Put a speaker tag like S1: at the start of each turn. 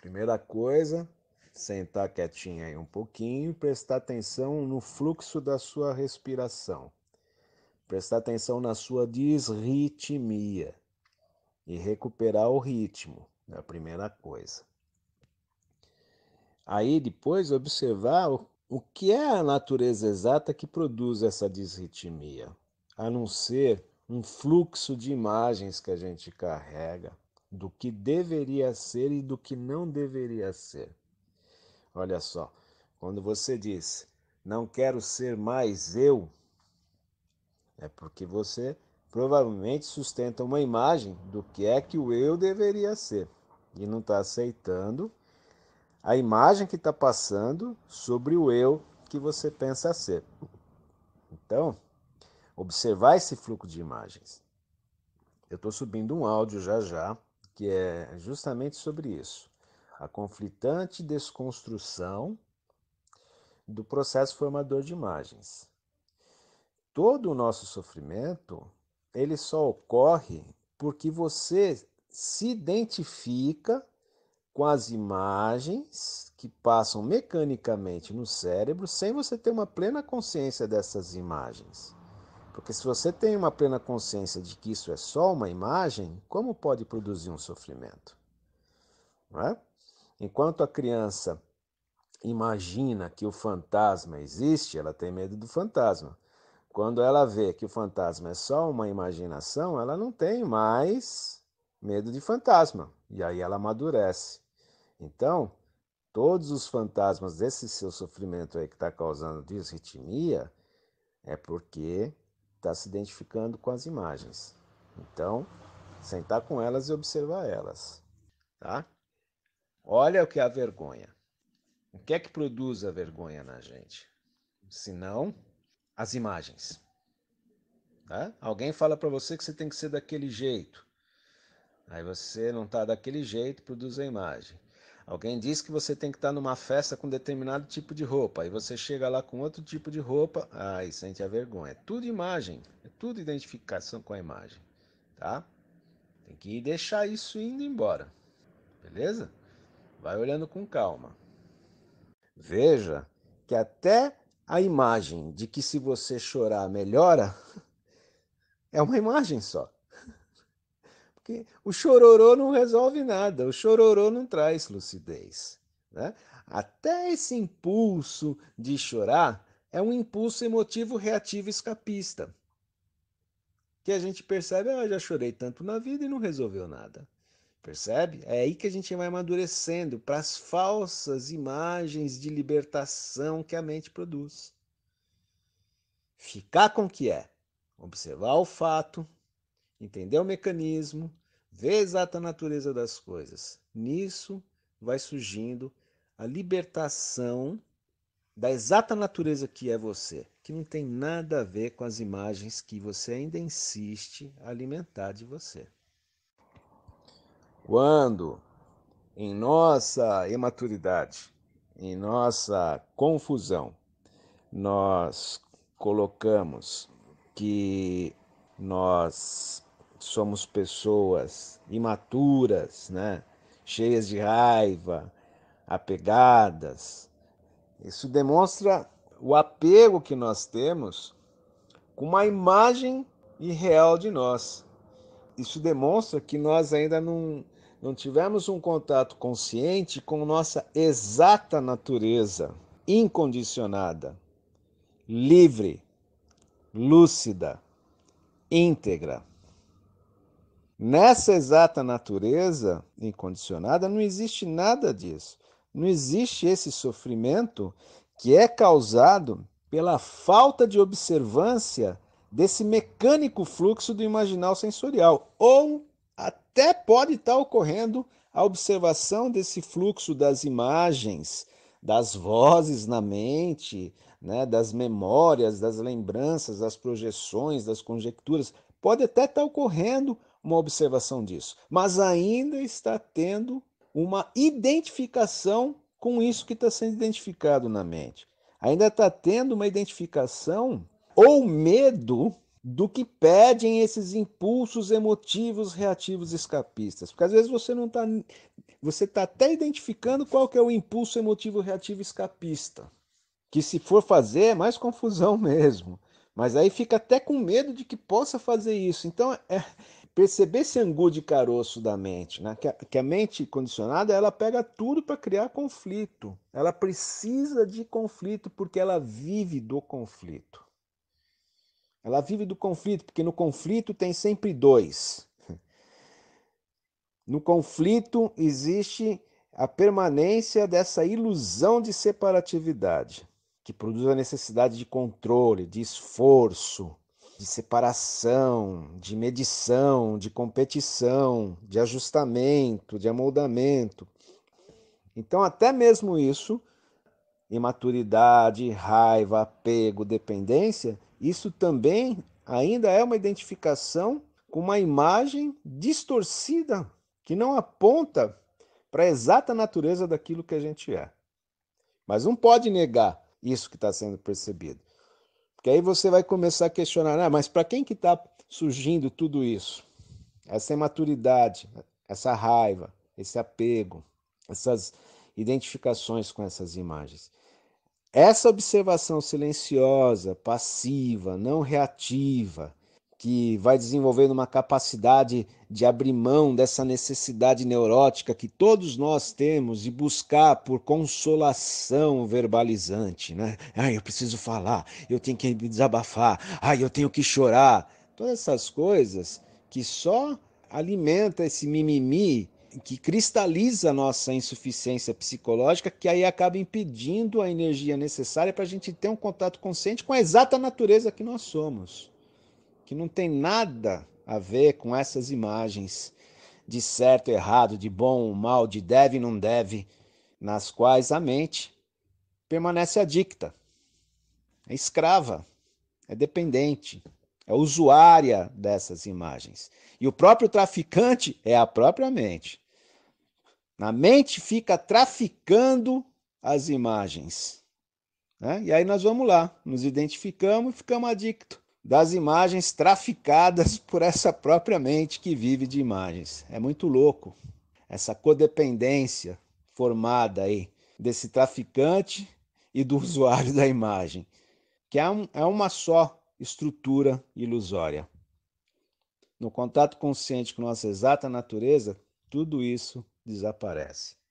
S1: Primeira coisa, sentar quietinho aí um pouquinho, prestar atenção no fluxo da sua respiração. Prestar atenção na sua disritmia e recuperar o ritmo, é a primeira coisa. Aí depois observar o, o que é a natureza exata que produz essa disritmia, a não ser um fluxo de imagens que a gente carrega do que deveria ser e do que não deveria ser. Olha só, quando você diz não quero ser mais eu, é porque você provavelmente sustenta uma imagem do que é que o eu deveria ser e não está aceitando a imagem que está passando sobre o eu que você pensa ser. Então, observar esse fluxo de imagens. Eu estou subindo um áudio já já que é justamente sobre isso, a conflitante desconstrução do processo formador de imagens. Todo o nosso sofrimento, ele só ocorre porque você se identifica com as imagens que passam mecanicamente no cérebro sem você ter uma plena consciência dessas imagens. Porque se você tem uma plena consciência de que isso é só uma imagem, como pode produzir um sofrimento? É? Enquanto a criança imagina que o fantasma existe, ela tem medo do fantasma. Quando ela vê que o fantasma é só uma imaginação, ela não tem mais medo de fantasma. E aí ela amadurece. Então, todos os fantasmas desse seu sofrimento aí que está causando disritmia é porque está se identificando com as imagens. Então, sentar com elas e observar elas, tá? Olha o que é a vergonha. O que é que produz a vergonha na gente? Se não, as imagens. Tá? Alguém fala para você que você tem que ser daquele jeito. Aí você não está daquele jeito, produz a imagem. Alguém diz que você tem que estar numa festa com determinado tipo de roupa, e você chega lá com outro tipo de roupa, ai, sente a vergonha. É tudo imagem, é tudo identificação com a imagem, tá? Tem que deixar isso indo embora, beleza? Vai olhando com calma. Veja que até a imagem de que se você chorar melhora é uma imagem só o chororô não resolve nada, o chororô não traz lucidez. Né? Até esse impulso de chorar é um impulso emotivo reativo escapista. Que a gente percebe, ah, já chorei tanto na vida e não resolveu nada. Percebe? É aí que a gente vai amadurecendo para as falsas imagens de libertação que a mente produz. Ficar com o que é, observar o fato, entender o mecanismo, Vê a exata natureza das coisas. Nisso vai surgindo a libertação da exata natureza que é você, que não tem nada a ver com as imagens que você ainda insiste alimentar de você. Quando em nossa imaturidade, em nossa confusão, nós colocamos que nós somos pessoas imaturas, né? cheias de raiva, apegadas. Isso demonstra o apego que nós temos com uma imagem irreal de nós. Isso demonstra que nós ainda não, não tivemos um contato consciente com nossa exata natureza, incondicionada, livre, lúcida, íntegra. Nessa exata natureza incondicionada não existe nada disso. Não existe esse sofrimento que é causado pela falta de observância desse mecânico fluxo do imaginal sensorial. Ou até pode estar ocorrendo a observação desse fluxo das imagens, das vozes na mente, né, das memórias, das lembranças, das projeções, das conjecturas. Pode até estar ocorrendo uma observação disso, mas ainda está tendo uma identificação com isso que está sendo identificado na mente. Ainda está tendo uma identificação ou medo do que pedem esses impulsos emotivos reativos escapistas. Porque às vezes você não está. Você está até identificando qual que é o impulso emotivo reativo escapista. Que se for fazer é mais confusão mesmo. Mas aí fica até com medo de que possa fazer isso. Então é, perceber esse angu de caroço da mente, né? que, a, que a mente condicionada ela pega tudo para criar conflito. Ela precisa de conflito porque ela vive do conflito. Ela vive do conflito porque no conflito tem sempre dois. No conflito existe a permanência dessa ilusão de separatividade, que produz a necessidade de controle, de esforço, de separação, de medição, de competição, de ajustamento, de amoldamento. Então, até mesmo isso, imaturidade, raiva, apego, dependência, isso também ainda é uma identificação com uma imagem distorcida que não aponta para a exata natureza daquilo que a gente é. Mas não pode negar isso que está sendo percebido. Porque aí você vai começar a questionar, ah, mas para quem que está surgindo tudo isso? Essa imaturidade, essa raiva, esse apego, essas identificações com essas imagens. Essa observação silenciosa, passiva, não reativa, que vai desenvolvendo uma capacidade de abrir mão dessa necessidade neurótica que todos nós temos de buscar por consolação verbalizante, né? Ah, eu preciso falar, eu tenho que me desabafar, ah, eu tenho que chorar. Todas essas coisas que só alimenta esse mimimi que cristaliza a nossa insuficiência psicológica, que aí acaba impedindo a energia necessária para a gente ter um contato consciente com a exata natureza que nós somos que não tem nada a ver com essas imagens de certo, errado, de bom, mal, de deve e não deve, nas quais a mente permanece adicta, é escrava, é dependente, é usuária dessas imagens. E o próprio traficante é a própria mente. Na mente fica traficando as imagens. Né? E aí nós vamos lá, nos identificamos e ficamos adictos das imagens traficadas por essa própria mente que vive de imagens. É muito louco essa codependência formada aí desse traficante e do usuário da imagem, que é, um, é uma só estrutura ilusória. No contato consciente com nossa exata natureza, tudo isso desaparece.